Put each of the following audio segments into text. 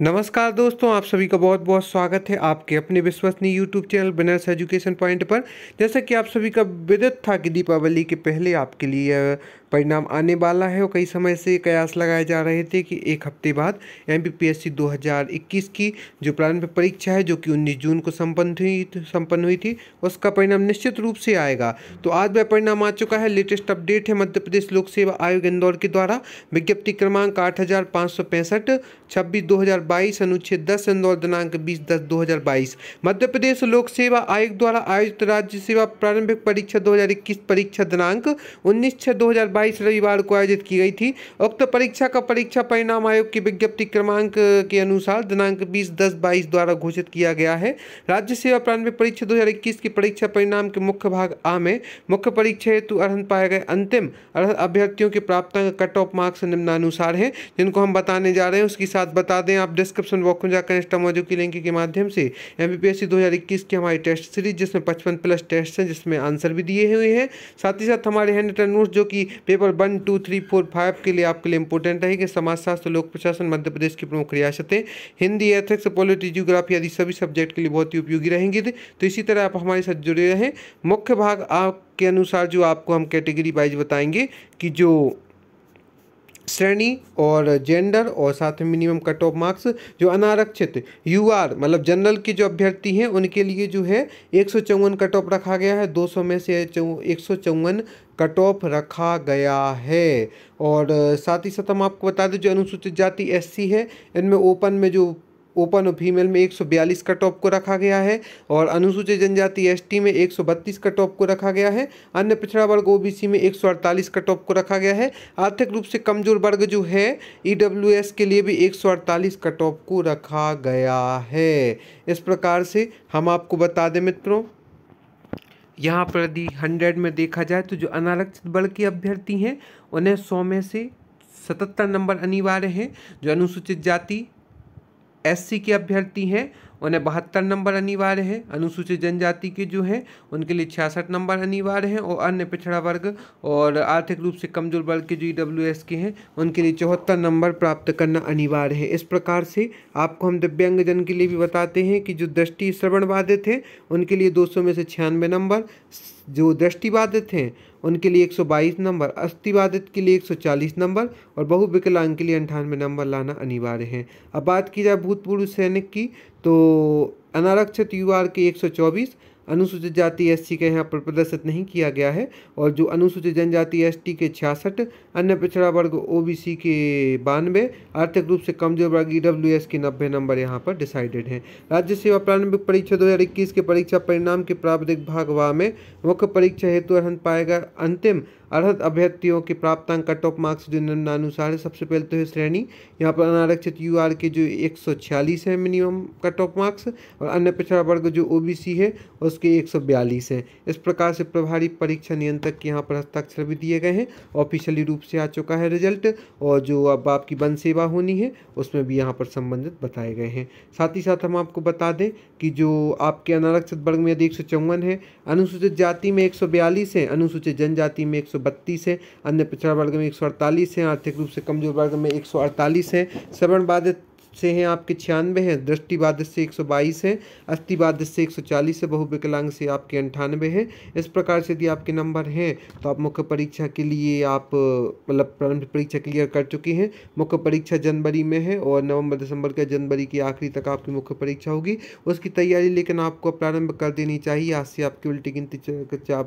नमस्कार दोस्तों आप सभी का बहुत बहुत स्वागत है आपके अपने विश्वसनीय YouTube channel banners education point पर जैसा कि आप सभी का विदित था कि दीपावली के पहले आपके लिए परिणाम आने वाला है और कई समय से कयास लगाए जा रहे थे कि एक हफ्ते बाद एम 2021 की जो प्रारंभ परीक्षा है जो कि उन्नीस जून को संपन्न हुई संपन्न हुई थी उसका परिणाम निश्चित रूप से आएगा तो आज वह परिणाम आ चुका है लेटेस्ट अपडेट है मध्य प्रदेश लोक सेवा आयोग इंदौर के द्वारा विज्ञप्ति क्रमांक आठ हज़ार 2022 अनुच्छेद 10 इंदौर दिनांक 20 दस 2022 मध्य प्रदेश लोक सेवा आयोग द्वारा आयोजित राज्य सेवा प्रारंभिक परीक्षा 2021 परीक्षा दिनांक 19 छः 2022 रविवार को आयोजित की गई थी उक्त परीक्षा का परीक्षा परिणाम आयोग की विज्ञप्ति क्रमांक के अनुसार दिनांक बीस दस बाईस द्वारा घोषित किया गया है राज्य सेवा प्रारंभिक परीक्षा दो की परीक्षा परिणाम के मुख्य भाग आ में मुख्य परीक्षा हेतु अर्हन पाए गए अंतिम अभ्यर्थियों के प्राप्त कट ऑफ मार्क्स निम्नानुसार है जिनको हम बताने जा रहे हैं उसके साथ बता दें आप डिस्क्रिप्शन बॉक्स में जाकर इंस्टा मौजूद की लिंक के माध्यम से एम पी की हमारी टेस्ट सीरीज जिसमें पचपन प्लस टेस्ट हैं जिसमें आंसर भी दिए हुए हैं साथ ही साथ हमारे हैंड रिटर्न नोट्स जो कि paper one two three four five के लिए आपके लिए इंपॉर्टेंट रहेंगे समाजशास्त्र लोक प्रशासन मध्य प्रदेश की प्रमुख रियासतें हिंदी एथिक्स पॉलिटी जियोग्राफी आदि सभी सब्जेक्ट के लिए बहुत ही उपयोगी रहेंगे तो इसी तरह आप हमारे साथ जुड़े रहें मुख्य भाग आपके अनुसार जो आपको हम कैटेगरी वाइज बताएंगे कि जो श्रेणी और जेंडर और साथ में मिनिमम कट ऑफ मार्क्स जो अनारक्षित यू आर मतलब जनरल के जो अभ्यर्थी हैं उनके लिए जो है एक सौ चौवन कट ऑफ रखा गया है दो सौ में से एक सौ चौवन कट ऑफ रखा गया है और साथ ही साथ हम आपको बता दें जो अनुसूचित जाति एससी है इनमें ओपन में जो ओपन और फीमेल में 142 का टॉप को रखा गया है और अनुसूचित जनजाति एसटी में 132 का टॉप को रखा गया है अन्य पिछड़ा वर्ग ओबीसी में 148 का टॉप को रखा गया है आर्थिक रूप से कमजोर वर्ग जो है ईडब्ल्यूएस के लिए भी 148 का टॉप को रखा गया है इस प्रकार से हम आपको बता दें मित्रों यहाँ पर यदि हंड्रेड में देखा जाए तो जो अनारक्षित वर्ग के अभ्यर्थी हैं उन्हें सौ में से सतहत्तर नंबर अनिवार्य हैं जो अनुसूचित जाति एससी के अभ्यर्थी हैं उन्हें बहत्तर नंबर अनिवार्य है अनुसूचित जनजाति के जो हैं उनके लिए छियासठ नंबर अनिवार्य हैं और अन्य पिछड़ा वर्ग और आर्थिक रूप से कमजोर वर्ग के जो ई के हैं उनके लिए चौहत्तर नंबर प्राप्त करना अनिवार्य है इस प्रकार से आपको हम दिव्यांगजन के लिए भी बताते हैं कि जो दृष्टि श्रवण बाधित हैं उनके लिए दो में से छियानवे नंबर जो दृष्टिबाधित हैं उनके लिए 122 नंबर अस्थिवादित के लिए 140 नंबर और बहुविकलांग के लिए अंठानवे नंबर लाना अनिवार्य है अब बात की जाए भूतपूर्व सैनिक की तो अनारक्षित युवा के एक अनुसूचित जाति एस के यहाँ पर प्रदर्शित नहीं किया गया है और जो अनुसूचित जनजाति एस के छियासठ अन्य पिछड़ा वर्ग ओ के बानवे आर्थिक रूप से कमजोर वर्ग ई के नब्बे नंबर यहाँ पर डिसाइडेड हैं राज्य सेवा प्रारंभिक परीक्षा इक्कीस के परीक्षा परिणाम के प्रावधिक भाग वाह में मुख्य परीक्षा हेतु अर्हन पाएगा अंतिम अर्हत अभ्यर्थियों के अंक कट ऑफ मार्क्स जो निम्नानुसार है सबसे पहले तो है श्रेणी यहाँ पर अनारक्षित यू आर के जो एक सौ छियालीस है मिनिमम कट ऑफ मार्क्स और अन्य पिछड़ा वर्ग जो ओ बी सी है उसके एक सौ बयालीस हैं इस प्रकार से प्रभारी परीक्षा नियंत्रक के यहाँ पर हस्ताक्षर भी दिए गए हैं ऑफिशियली रूप से आ चुका है रिजल्ट और जो अब आपकी वन सेवा होनी है उसमें भी यहाँ पर संबंधित बताए गए हैं साथ ही साथ हम आपको बता दें कि जो आपके अनारक्षित वर्ग में यदि एक है अनुसूचित जाति में एक सौ है अनुसूचित जनजाति में एक बत्तीस है अन्य पिछड़ा वर्ग में एक सौ अड़तालीस है आर्थिक रूप से कमजोर वर्ग में एक सौ अड़तालीस है सवर्ण बाधित से हैं आपके छियानवे हैं दृष्टिबाधित से एक सौ बाईस हैं अस्थिबाधित से एक सौ चालीस है बहुविकलांग से आपके अंठानवे हैं इस प्रकार से यदि आपके नंबर हैं तो आप मुख्य परीक्षा के लिए आप मतलब प्रारंभिक परीक्षा क्लियर कर चुके हैं मुख्य परीक्षा जनवरी में है और नवंबर दिसंबर के जनवरी की आखिरी तक आपकी मुख्य परीक्षा होगी उसकी तैयारी लेकिन आपको प्रारंभ कर देनी चाहिए आज से आपकी उल्टी गिनती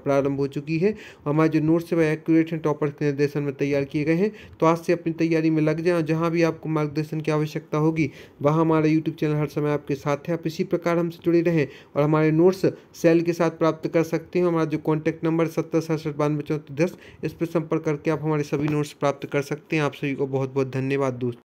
प्रारंभ हो चुकी है हमारे जो नोट्स हैं वह एक्यूरेट हैं टॉपर्स के निर्देशन में तैयार किए गए हैं तो आज से अपनी तैयारी में लग जाए जहाँ भी आपको मार्गदर्शन की आवश्यकता होगी होगी वह हमारा यूट्यूब चैनल हर समय आपके साथ है आप इसी प्रकार हमसे जुड़े रहें और हमारे नोट्स सेल के साथ प्राप्त कर सकते हैं हमारा जो कॉन्टैक्ट नंबर सत्तर सड़सठ बानवे चौंतीस दस इस पर संपर्क करके आप हमारे सभी नोट्स प्राप्त कर सकते हैं आप सभी को बहुत बहुत धन्यवाद दोस्त